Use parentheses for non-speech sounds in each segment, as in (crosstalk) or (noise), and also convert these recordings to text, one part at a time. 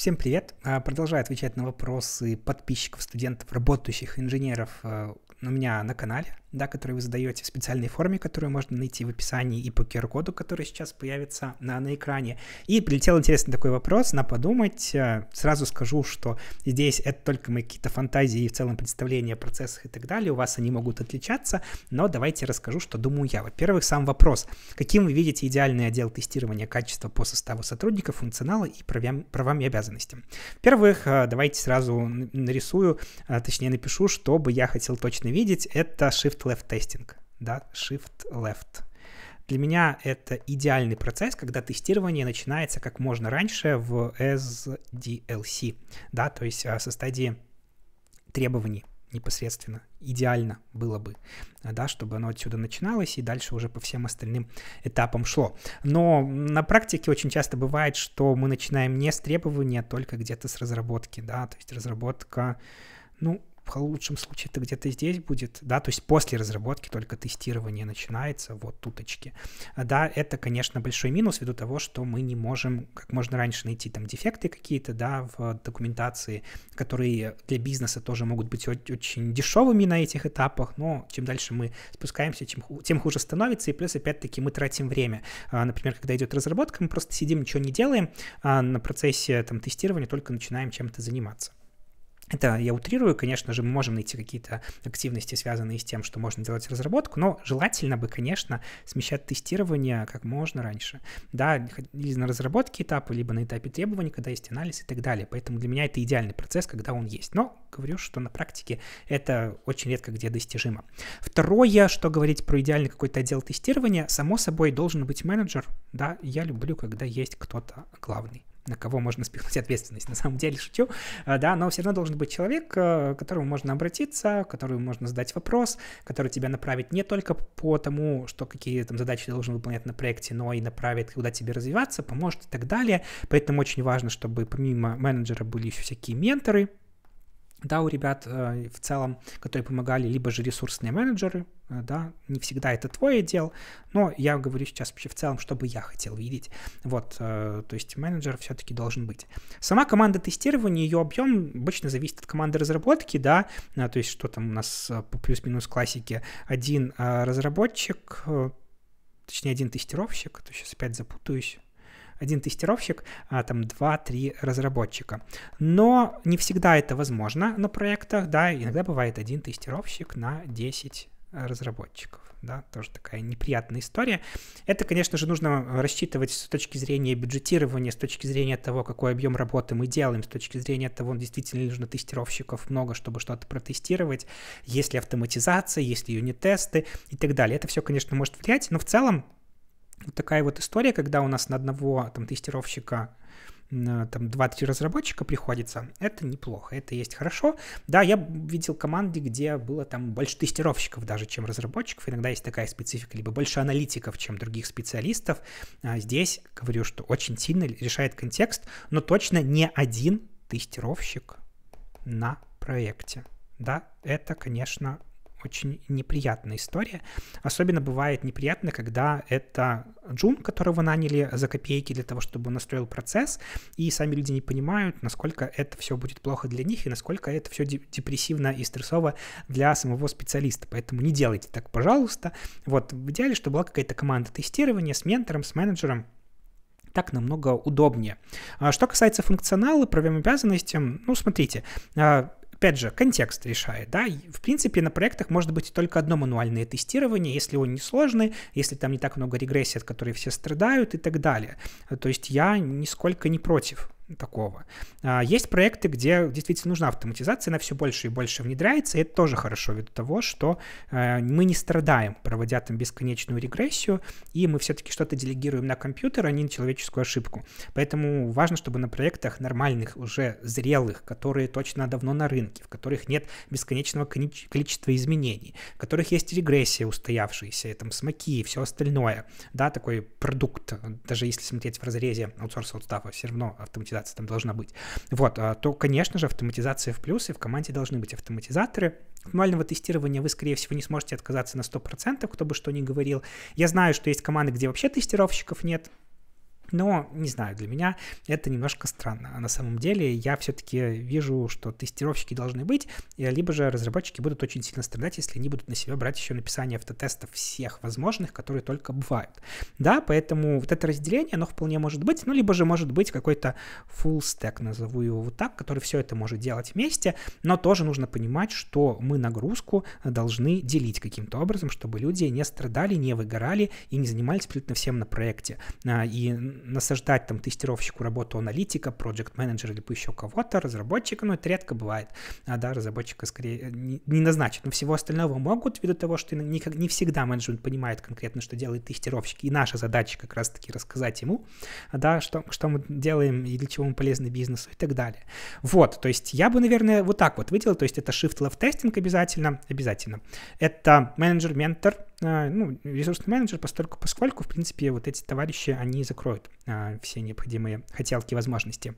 Всем привет! А, продолжаю отвечать на вопросы подписчиков, студентов, работающих инженеров э, у меня на канале да, которые вы задаете в специальной форме, которую можно найти в описании и по QR-коду, который сейчас появится на, на экране. И прилетел интересный такой вопрос, на подумать. Э, сразу скажу, что здесь это только мои какие-то фантазии и в целом представления о процессах и так далее, у вас они могут отличаться, но давайте расскажу, что думаю я. Во-первых, сам вопрос. Каким вы видите идеальный отдел тестирования качества по составу сотрудников, функционала и правям, правам и обязанностям? Во-первых, э, давайте сразу нарисую, э, точнее напишу, что бы я хотел точно видеть. Это Shift shift-left testing, да, shift-left. Для меня это идеальный процесс, когда тестирование начинается как можно раньше в SDLC, да, то есть а, со стадии требований непосредственно. Идеально было бы, да, чтобы оно отсюда начиналось и дальше уже по всем остальным этапам шло. Но на практике очень часто бывает, что мы начинаем не с требования, а только где-то с разработки, да, то есть разработка, ну, в лучшем случае это где-то здесь будет, да, то есть после разработки только тестирование начинается, вот туточки. Да, это, конечно, большой минус ввиду того, что мы не можем как можно раньше найти там дефекты какие-то, да, в документации, которые для бизнеса тоже могут быть очень дешевыми на этих этапах, но чем дальше мы спускаемся, тем, тем хуже становится, и плюс, опять-таки, мы тратим время. А, например, когда идет разработка, мы просто сидим, ничего не делаем, а на процессе там тестирования только начинаем чем-то заниматься. Это я утрирую, конечно же, мы можем найти какие-то активности, связанные с тем, что можно делать разработку, но желательно бы, конечно, смещать тестирование как можно раньше. Да, или на разработке этапа, либо на этапе требований, когда есть анализ и так далее. Поэтому для меня это идеальный процесс, когда он есть. Но говорю, что на практике это очень редко где достижимо. Второе, что говорить про идеальный какой-то отдел тестирования, само собой должен быть менеджер. Да, я люблю, когда есть кто-то главный на кого можно спихнуть ответственность. На самом деле шучу, а, да, но все равно должен быть человек, э, к которому можно обратиться, которому можно задать вопрос, который тебя направит не только по тому, что какие там задачи ты должен выполнять на проекте, но и направит, куда тебе развиваться, поможет и так далее. Поэтому очень важно, чтобы помимо менеджера были еще всякие менторы, да, у ребят э, в целом, которые помогали, либо же ресурсные менеджеры, э, да, не всегда это твое дело, но я говорю сейчас вообще в целом, что бы я хотел видеть. Вот, э, то есть менеджер все-таки должен быть. Сама команда тестирования, ее объем обычно зависит от команды разработки, да, то есть что там у нас по плюс-минус классике, один разработчик, точнее один тестировщик, а то сейчас опять запутаюсь, один тестировщик, а, там 2-3 разработчика. Но не всегда это возможно на проектах, да, иногда бывает один тестировщик на 10 э, разработчиков. Да, тоже такая неприятная история. Это, конечно же, нужно э, рассчитывать с точки зрения бюджетирования, с точки зрения того, какой объем работы мы делаем, с точки зрения того, действительно нужно тестировщиков много, чтобы что-то протестировать, есть ли автоматизация, есть ли юнит-тесты и так далее. Это все, конечно, может влиять, но в целом такая вот история, когда у нас на одного там, тестировщика э, там 2-3 разработчика приходится, это неплохо, это есть хорошо. Да, я видел команды, где было там больше тестировщиков даже, чем разработчиков. Иногда есть такая специфика, либо больше аналитиков, чем других специалистов. А здесь говорю, что очень сильно решает контекст, но точно не один тестировщик на проекте. Да, это, конечно, очень неприятная история. Особенно бывает неприятно, когда это джун, которого наняли за копейки для того, чтобы он настроил процесс, и сами люди не понимают, насколько это все будет плохо для них и насколько это все депрессивно и стрессово для самого специалиста. Поэтому не делайте так, пожалуйста. Вот, в идеале, чтобы была какая-то команда тестирования с ментором, с менеджером, так намного удобнее. А что касается функционала, правим обязанностям, ну, смотрите, а, Опять же, контекст решает, да, в принципе, на проектах может быть только одно мануальное тестирование, если он не сложный, если там не так много регрессий, от которой все страдают и так далее. То есть я нисколько не против такого. А, есть проекты, где действительно нужна автоматизация, она все больше и больше внедряется, и это тоже хорошо ввиду того, что э, мы не страдаем, проводя там бесконечную регрессию, и мы все-таки что-то делегируем на компьютер, а не на человеческую ошибку. Поэтому важно, чтобы на проектах нормальных, уже зрелых, которые точно давно на рынке, в которых нет бесконечного количества изменений, в которых есть регрессия устоявшаяся, там смоки и все остальное, да, такой продукт, даже если смотреть в разрезе аутсорса аутстафа, все равно автоматизация автоматизация там должна быть. Вот, а, то, конечно же, автоматизация в плюс, и в команде должны быть автоматизаторы. Формального тестирования вы, скорее всего, не сможете отказаться на 100%, кто бы что ни говорил. Я знаю, что есть команды, где вообще тестировщиков нет, но, не знаю, для меня это немножко странно. А на самом деле я все-таки вижу, что тестировщики должны быть, либо же разработчики будут очень сильно страдать, если они будут на себя брать еще написание автотестов всех возможных, которые только бывают. Да, поэтому вот это разделение, оно вполне может быть, ну, либо же может быть какой-то full stack, назову его вот так, который все это может делать вместе, но тоже нужно понимать, что мы нагрузку должны делить каким-то образом, чтобы люди не страдали, не выгорали и не занимались абсолютно всем на проекте. А, и насаждать там тестировщику работу аналитика, project менеджера либо еще кого-то, разработчика, но ну, это редко бывает. А, да, разработчика скорее э, не, не назначат, но всего остального могут, ввиду того, что не, не всегда менеджмент понимает конкретно, что делает тестировщик, и наша задача как раз-таки рассказать ему, да, что, что мы делаем и для чего мы полезны бизнесу и так далее. Вот, то есть я бы, наверное, вот так вот выделил, то есть это shift-left тестинг обязательно, обязательно. Это менеджер-ментор, а, ну, ресурсный менеджер, постольку, поскольку, в принципе, вот эти товарищи, они закроют а, все необходимые хотелки возможности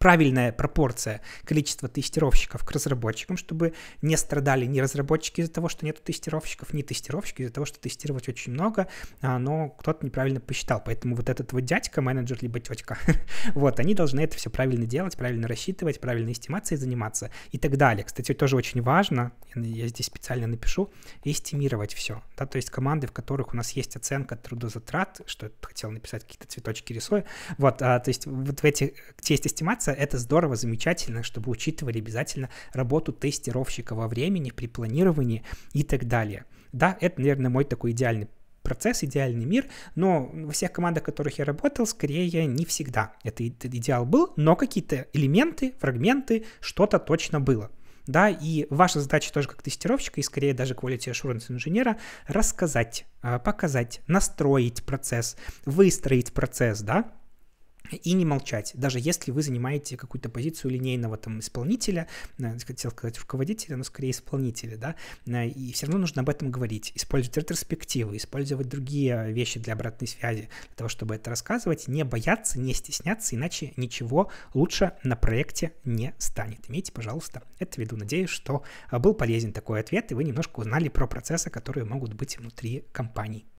правильная пропорция количества тестировщиков к разработчикам, чтобы не страдали ни разработчики из-за того, что нет тестировщиков, ни тестировщики из-за того, что тестировать очень много, а, но кто-то неправильно посчитал. Поэтому вот этот вот дядька, менеджер либо тетка, (laughs) вот, они должны это все правильно делать, правильно рассчитывать, правильно эстимацией заниматься и так далее. Кстати, тоже очень важно, я здесь специально напишу, эстимировать все. Да, то есть команды, в которых у нас есть оценка трудозатрат, что я хотел написать какие-то цветочки рисую. Вот, а, то есть вот в этих, где есть эстимация, кажется, это здорово, замечательно, чтобы учитывали обязательно работу тестировщика во времени, при планировании и так далее. Да, это, наверное, мой такой идеальный процесс, идеальный мир, но во всех командах, в которых я работал, скорее не всегда это идеал был, но какие-то элементы, фрагменты, что-то точно было. Да, и ваша задача тоже как тестировщика и скорее даже quality assurance инженера рассказать, а, показать, настроить процесс, выстроить процесс, да, и не молчать, даже если вы занимаете какую-то позицию линейного там исполнителя, э, хотел сказать руководителя, но скорее исполнителя, да, э, и все равно нужно об этом говорить, использовать ретроспективы, использовать другие вещи для обратной связи, для того, чтобы это рассказывать, не бояться, не стесняться, иначе ничего лучше на проекте не станет. Имейте, пожалуйста, это в виду. Надеюсь, что э, был полезен такой ответ, и вы немножко узнали про процессы, которые могут быть внутри компаний.